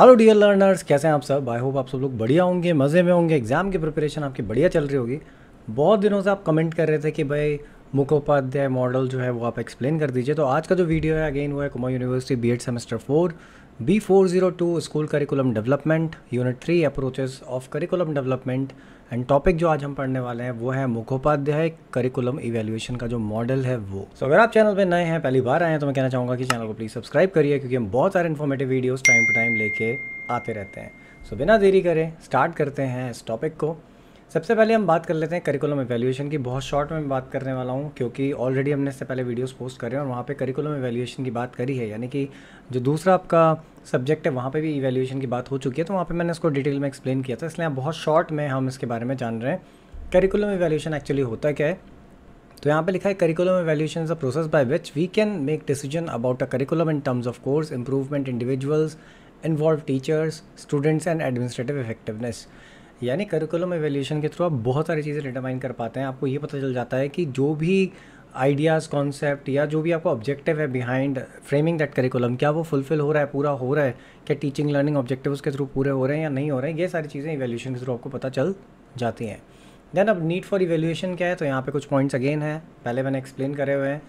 Hello dear learners कैसे हैं आप सब आई होप आप सब लोग बढ़िया होंगे मज़े में होंगे एग्ज़ाम की प्रिपरेशन आपकी बढ़िया चल रही होगी बहुत दिनों से आप कमेंट कर रहे थे कि भाई मुखोपाध्याय मॉडल जो है वो आप एक्सप्लेन कर दीजिए तो आज का जो वीडियो है अगेन वो है Kumar university B semester four B four zero two school curriculum development unit three approaches of curriculum development and topic जो आज हम पढ़ने वाले हैं वो है मुखोपाध्याय करिकुलम इवेल्युएशन का जो मॉडल है वो सो so, अगर आप चैनल पर नए हैं पहली बार आए हैं तो मैं कहना चाहूँगा कि चैनल को प्लीज़ सब्सक्राइब करिए क्योंकि हम बहुत सारे informative videos time to time लेके आते रहते हैं सो so, बिना देरी करें स्टार्ट करते हैं इस टॉपिक को सबसे पहले हम बात कर लेते हैं करिकुलम एवेल्यूशन की बहुत शॉर्ट में बात करने वाला हूँ क्योंकि ऑलरेडी हमने इससे पहले वीडियोस पोस्ट करे और वहाँ पे करिकुलम एवेल्यूशन की बात करी है यानी कि जो दूसरा आपका सब्जेक्ट है वहाँ पे भी इवेल्यूशन की बात हो चुकी है तो वहाँ पर मैंने इसको डिटेल में एक्सप्लेन किया था इसलिए आप बहुत शॉर्ट में हम इसके बारे में जान रहे हैं करिकुलम एवेल्यूशन एक्चुअली होता क्या है तो यहाँ पे लिखा है curriculum evaluation is a process by which we can make decision about a curriculum in terms of course improvement individuals involve teachers students and administrative effectiveness यानी करिकुलम एवेल्यूशन के थ्रू आप बहुत सारी चीज़ें डिटरमाइन कर पाते हैं आपको ये पता चल जाता है कि जो भी आइडियाज़ कॉन्सेप्ट या जो भी आपको ऑब्जेक्टिव है बिहाइंड फ्रेमिंग दैट करिकुलम क्या वो फुलफिल हो रहा है पूरा हो रहा है क्या टीचिंग लर्निंग ऑब्जेक्टिव उसके थ्रू पूरे हो रहे हैं या नहीं हो रहे हैं ये सारी चीज़ें इवेल्यूशन के थ्रू आपको पता चल जाती हैं देन अब नीड फॉर इवेल्यूशन क्या है तो यहाँ पे कुछ पॉइंट्स अगेन हैं पहले मैंने एक्सप्लेन करे हुए हैं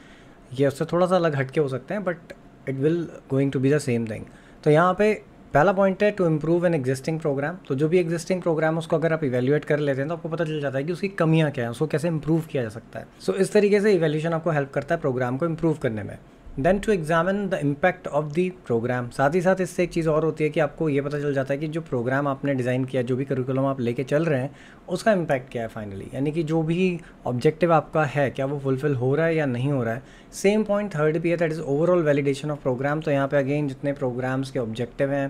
ये उससे थोड़ा सा अलग हटके हो सकते हैं but it will going to be the same thing तो यहाँ पे पहला पॉइंट है to improve an existing programme तो जो भी एग्जिस्टिंग प्रोग्राम उसको अगर आप इवेल्युएट कर लेते हैं तो आपको पता चल जाता है कि उसकी कमियाँ क्या है उसको कैसे इंप्रूव किया जा सकता है सो so, इस तरीके से इवेल्यूशन आपको हेल्प करता है प्रोग्राम को इम्प्रूव करने में then to examine the impact of the programme साथ ही साथ इससे एक चीज़ और होती है कि आपको ये पता चल जाता है कि जो प्रोग्राम आपने डिज़ाइन किया जो भी करिकुलम आप लेके चल रहे हैं उसका इम्पैक्ट क्या है फाइनली यानी कि जो भी ऑब्जेक्टिव आपका है क्या वो फुलफिल हो रहा है या नहीं हो रहा है सेम पॉइंट थर्ड भी है that is overall validation of programme तो यहाँ पे अगेन जितने प्रोग्राम्स के ऑब्जेक्टिव हैं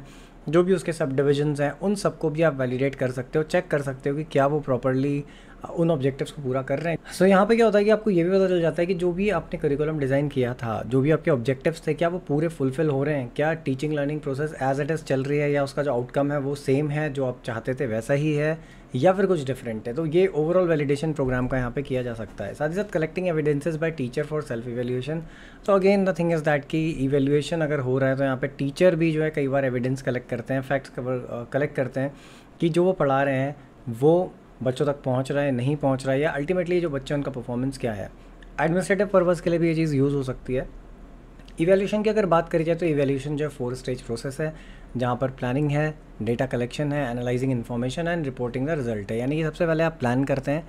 जो भी उसके सब डिविजन्स हैं उन सबको भी आप वैलिडेट कर सकते हो चेक कर सकते हो कि क्या वो प्रॉपरली उन ऑब्जेक्टिव्स को पूरा कर रहे हैं सो so, यहाँ पे क्या होता है कि आपको ये भी पता चल जाता है कि जो भी आपने करिकुलम डिज़ाइन किया था जो भी आपके ऑब्जेक्टिव्स थे क्या वो पूरे फुलफिल हो रहे हैं क्या teaching learning process as it as चल रही है या उसका जो आउटकम है वो सेम है जो आप चाहते थे वैसा ही है या फिर कुछ डिफरेंट है तो ये ओवरऑल वैलिडेशन प्रोग्राम का यहाँ पे किया जा सकता है साथ ही साथ collecting evidences by teacher for self evaluation तो again the thing is that कि इवेल्यूएशन अगर हो रहा है तो यहाँ पे टीचर भी जो है कई बार एविडेंस कलेक्ट करते हैं फैक्ट्स कलेक्ट करते हैं कि जो वो पढ़ा रहे हैं वो बच्चों तक पहुँच रहा है नहीं पहुँच रहा है या अल्टीमेटली जो बच्चे उनका परफॉर्मेंस क्या है एडमिनिस्ट्रेटिव पर्पज़ के लिए भी ये चीज़ यूज़ हो सकती है इवेल्यूशन की अगर बात करी जाए तो इवेल्यूशन जो है फोर स्टेज प्रोसेस है जहाँ पर प्लानिंग है डेटा कलेक्शन है analysing information and reporting the result है यानी कि सबसे पहले आप प्लान करते हैं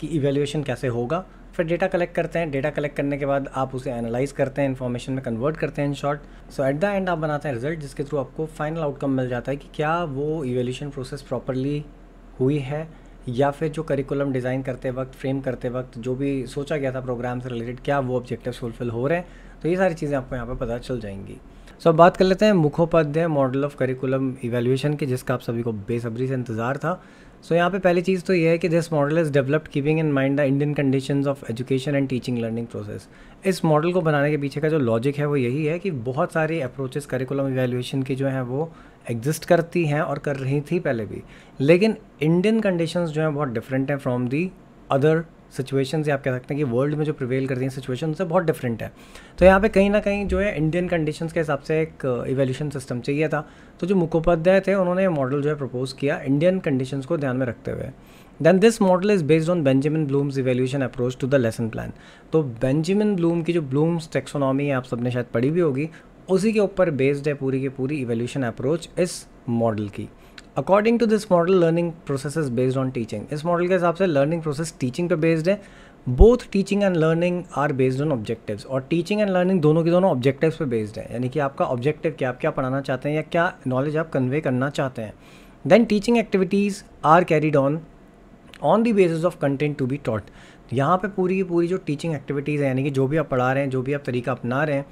कि इवेल्यूशन कैसे होगा फिर डेटा कलेक्ट करते हैं डेटा कलेक्ट करने के बाद आप उसे एनालाइज करते हैं इन्फॉर्मेशन में कन्वर्ट करते हैं in short so at the end आप बनाते हैं रिजल्ट जिसके थ्रू आपको फाइनल आउटकम मिल जाता है कि क्या वो इवेल्यूशन प्रोसेस प्रॉपरली हुई है या फिर जो करिकुलम डिज़ाइन करते वक्त फ्रेम करते वक्त जो भी सोचा गया था प्रोग्राम से रिलेटेड क्या वो ऑब्जेक्टिव फुलफिल हो रहे हैं तो ये सारी चीज़ें आपको यहाँ पर पता चल जाएंगी सो so, अब बात कर लेते हैं Mukhopadhyay model of curriculum evaluation के जिसका आप सभी को बेसब्री से इंतज़ार था सो so, यहाँ पे पहली चीज़ तो ये है कि this model is developed keeping in mind the Indian condition of education and teaching learning process इस मॉडल को बनाने के पीछे का जो लॉजिक है वो यही है कि बहुत सारी अप्रोचेस करिकुलम इवेल्युएशन की जो हैं वो एग्जिस्ट करती हैं और कर रही थी पहले भी लेकिन इंडियन कंडीशंस जो हैं बहुत डिफरेंट हैं फ्रॉम दी अदर सिचुएशन आप कह सकते हैं कि वर्ल्ड में जो प्रिवेल करती हैं सिचुएशन उनसे बहुत डिफरेंट है तो यहाँ पे कहीं ना कहीं जो है इंडियन कंडीशंस के हिसाब से एक इवेल्यूशन uh, सिस्टम चाहिए था तो जो मुखोपाध्याय थे उन्होंने मॉडल जो है प्रपोज किया इंडियन कंडीशंस को ध्यान में रखते हुए then this model is based on Benjamin Bloom's evaluation approach to the lesson plan तो बेंजामिन ब्लूम की जो ब्लूम्स टेक्सोनॉमी है आप सबने शायद पढ़ी भी होगी उसी के ऊपर बेस्ड है पूरी की पूरी इवेल्यूशन अप्रोच इस मॉडल की according to this model learning process is based on teaching इस मॉडल के हिसाब से लर्निंग प्रोसेस टीचिंग पे बेस्ड है both teaching and learning are based on objectives और टीचिंग एंड लर्निंग दोनों के दोनों ऑब्जेक्टिव्स पे बेस्ड है यानी कि आपका ऑब्जेक्टिव क्या आप क्या पढ़ाना चाहते हैं या क्या नॉलेज आप कन्वे करना चाहते हैं then teaching activities are carried on on the basis of content to be taught यहाँ पे पूरी की पूरी जो टीचिंग एक्टिविटीज़ है यानी कि जो भी आप पढ़ा रहे हैं जो भी आप तरीका अपना रहे हैं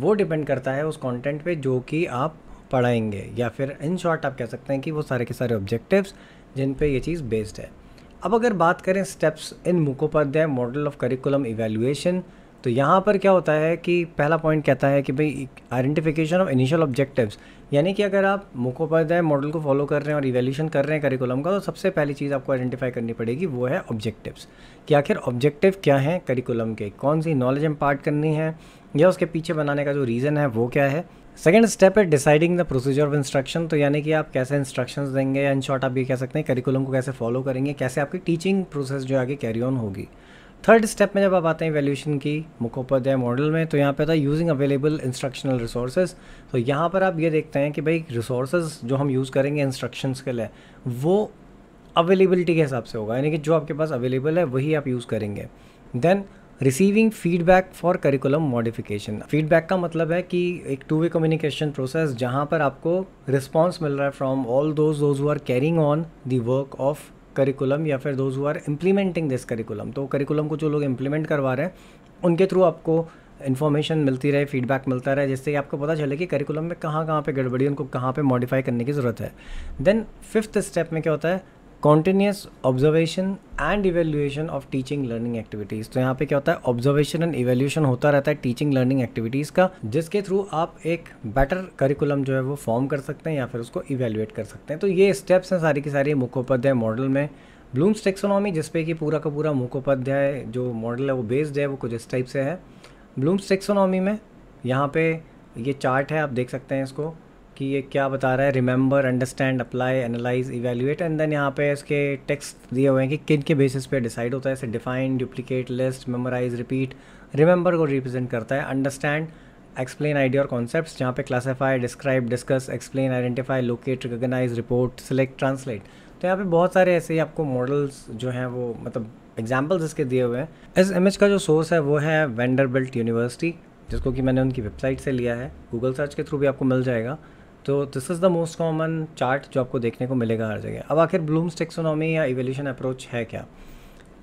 वो डिपेंड करता है उस कंटेंट पे जो कि आप पढ़ाएंगे या फिर इन शॉर्ट आप कह सकते हैं कि वो सारे के सारे ऑब्जेक्टिव्स जिन पे ये चीज़ बेस्ड है अब अगर बात करें steps in Mukhopadhyay model of curriculum evaluation तो यहाँ पर क्या होता है कि पहला पॉइंट कहता है कि भाई आइडेंटिफिकेशन ऑफ इनिशियल ऑब्जेक्टिव्स यानी कि अगर आप मुखोपाध्याय मॉडल को फॉलो कर रहे हैं और इवेल्यूशन कर रहे हैं करिकुलम का तो सबसे पहली चीज़ आपको आइडेंटिफाई करनी पड़ेगी वो है ऑब्जेक्टिव्स कि आखिर ऑब्जेक्टिव क्या हैं करिकुलम के कौन सी नॉलेज इम्पार्ट करनी है या उसके पीछे बनाने का जो रीज़न है वो क्या है सेकेंड स्टेप है deciding the procedure of instruction तो यानी कि आप कैसे इंस्ट्रक्शंस देंगे या इन शॉर्ट आप ये कह सकते हैं करिकुलम को कैसे फॉलो करेंगे कैसे आपकी टीचिंग प्रोसेस जो आगे कैरी ऑन होगी थर्ड स्टेप में जब आप आते हैं वैल्यूशन की मुखोपाध्याय मॉडल में तो यहाँ पे था यूजिंग अवेलेबल इंस्ट्रक्शनल रिसोर्सेज तो यहाँ पर आप ये देखते हैं कि भाई रिसोर्सेज जो हम यूज़ करेंगे इंस्ट्रक्शंस के लिए वो अवेलेबिलिटी के हिसाब से होगा यानी कि जो आपके पास अवेलेबल है वही आप यूज़ करेंगे then receiving feedback for curriculum modification feedback का मतलब है कि एक टू वे कम्युनिकेशन प्रोसेस जहाँ पर आपको रिस्पॉन्स मिल रहा है from all those those who are carrying on the work of curriculum या फिर those who are implementing this curriculum तो करिकुलम को जो लोग इम्प्लीमेंट करवा रहे हैं उनके थ्रू आपको इन्फॉर्मेशन मिलती रहे फीडबैक मिलता रहे जिससे आपको पता चले कि करिकुलम में कहाँ कहाँ पे गड़बड़ी उनको कहाँ पे मॉडिफाई करने की ज़रूरत है देन फिफ्थ स्टेप में क्या होता है continuous observation and evaluation of teaching learning activities तो यहाँ पे क्या होता है ऑब्जर्वेशन एंड इवेल्यूशन होता रहता है टीचिंग लर्निंग एक्टिविटीज़ का जिसके थ्रू आप एक बेटर करिकुलम जो है वो फॉर्म कर सकते हैं या फिर उसको इवेल्युएट कर सकते हैं तो ये स्टेप्स हैं सारी की सारी मुखोपाध्याय मॉडल में ब्लूम्स टेक्सोनॉमी जिसपे कि पूरा का पूरा मुखोपाध्याय जो मॉडल है वो बेस्ड है वो कुछ इस टाइप से है ब्लूम्स टेक्सोनॉमी में यहाँ पे ये चार्ट है आप देख सकते हैं इसको कि ये क्या बता रहा है remember understand apply analyse evaluate and then यहाँ पे इसके टेक्स्ट दिए हुए हैं कि किन के बेसिस पे डिसाइड होता है इसे define duplicate list memorise repeat remember को रिप्रेजेंट करता है अंडरस्टैंड एक्सप्लेन आइडिया और कॉन्सेप्ट जहाँ पे classify describe discuss explain identify locate recognise report select translate तो यहाँ पे बहुत सारे ऐसे ही आपको मॉडल्स जो हैं वो मतलब एग्जाम्पल्स इसके दिए हुए हैं इस इमेज का जो सोर्स है वो है वेंडरबिल्ट यूनिवर्सिटी जिसको कि मैंने उनकी वेबसाइट से लिया है गूगल सर्च के थ्रू भी आपको मिल जाएगा तो this is the most common chart जो आपको देखने को मिलेगा हर जगह अब आखिर ब्लूम्स टेक्सोनॉमी या इवेल्यूशन अप्रोच है क्या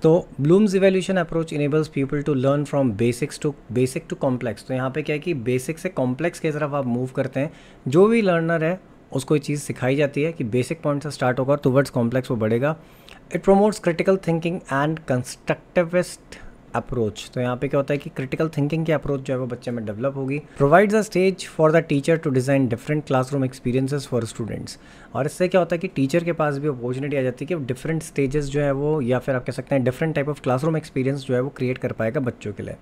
तो Bloom's evaluation approach enables people to learn from basics to basic to complex तो यहाँ पे क्या है कि बेसिक से कॉम्प्लेक्स की तरफ आप मूव करते हैं जो भी लर्नर है उसको ये चीज़ सिखाई जाती है कि बेसिक पॉइंट से स्टार्ट होगा टूवर्ड्स कॉम्प्लेक्स वो बढ़ेगा it promotes critical thinking and constructivist approach तो यहाँ पे क्या होता है कि क्रिटिकल थिंकिंग की अप्रोच जो है वो बच्चे में डेवलप होगी provides a stage for the teacher to design different classroom experiences for students और इससे क्या होता है कि टीचर के पास भी अपॉर्चुनिटी आ जाती है कि डिफरेंट स्टेजेस जो है वो या फिर आप कह सकते हैं different type of classroom experience जो है वो क्रिएट कर पाएगा बच्चों के लिए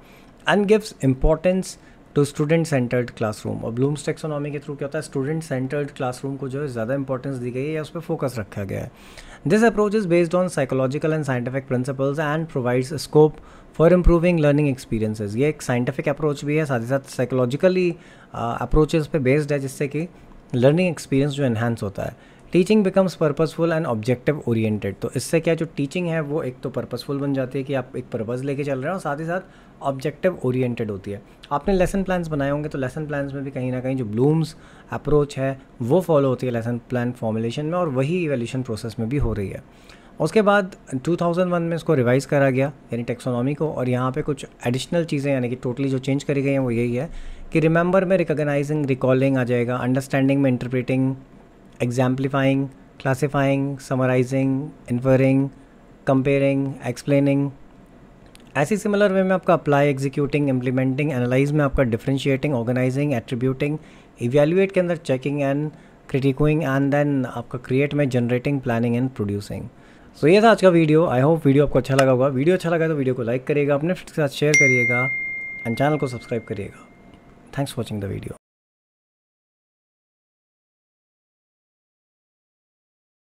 and gives importance to student centred classroom और ब्लूम्स टेक्सोनॉमी के थ्रू क्या होता है स्टूडेंट सेंटर्ड क्लासरूम को जो है ज़्यादा इंपॉर्टेंस दी गई है या उस पर फोकस रखा गया है this approach is based on psychological and scientific principles and provides scope for improving learning experiences ये एक साइंटिफिक अप्रोच भी है साथ ही साथ साइकोलॉजिकली अप्रोचेज uh, पे बेस्ड है जिससे कि लर्निंग एक्सपीरियंस जो एनहेंस होता है teaching becomes purposeful and objective oriented तो इससे क्या जो टीचिंग है वो एक तो पर्पजफुल बन जाती है कि आप एक पर्पज़ लेके चल रहे हैं और साथ ही साथ ऑब्जेक्टिव ओरिएंटेड होती है आपने लेसन प्लान्स बनाए होंगे तो लेसन प्लान्स में भी कहीं ना कहीं जो ब्लूम्स अप्रोच है वो फॉलो होती है लेसन प्लान फॉर्मुलेशन में और वही इवेल्यूशन प्रोसेस में भी हो रही है उसके बाद 2001 में इसको रिवाइज़ करा गया यानी टेक्सोनॉमी को और यहाँ पे कुछ एडिशनल चीज़ें यानी कि टोटली जो चेंज करी गई हैं वो यही है कि रिमेंबर में रिकॉग्नाइजिंग रिकॉलिंग आ जाएगा अंडरस्टैंडिंग में interpreting exemplifying, classifying, summarizing, inferring, comparing, explaining. ऐसी सिमिलर वे में आपका अप्लाई एग्जीक्यूटिंग इम्प्लीमेंटिंग एनालाइज में आपका डिफ्रेंशिएटिंग ऑर्गेनाइजिंग एट्रीब्यूटिंग इवेल्युएट के अंदर checking and critiquing and then आपका क्रिएट में generating planning and producing so ये था आज का वीडियो आई होप वीडियो आपको अच्छा लगा होगा वीडियो अच्छा लगा तो वीडियो को लाइक करिएगा अपने फ्रेंड्स के साथ शेयर करिएगा एंड चैनल को सब्सक्राइब करिएगा thanks for watching the video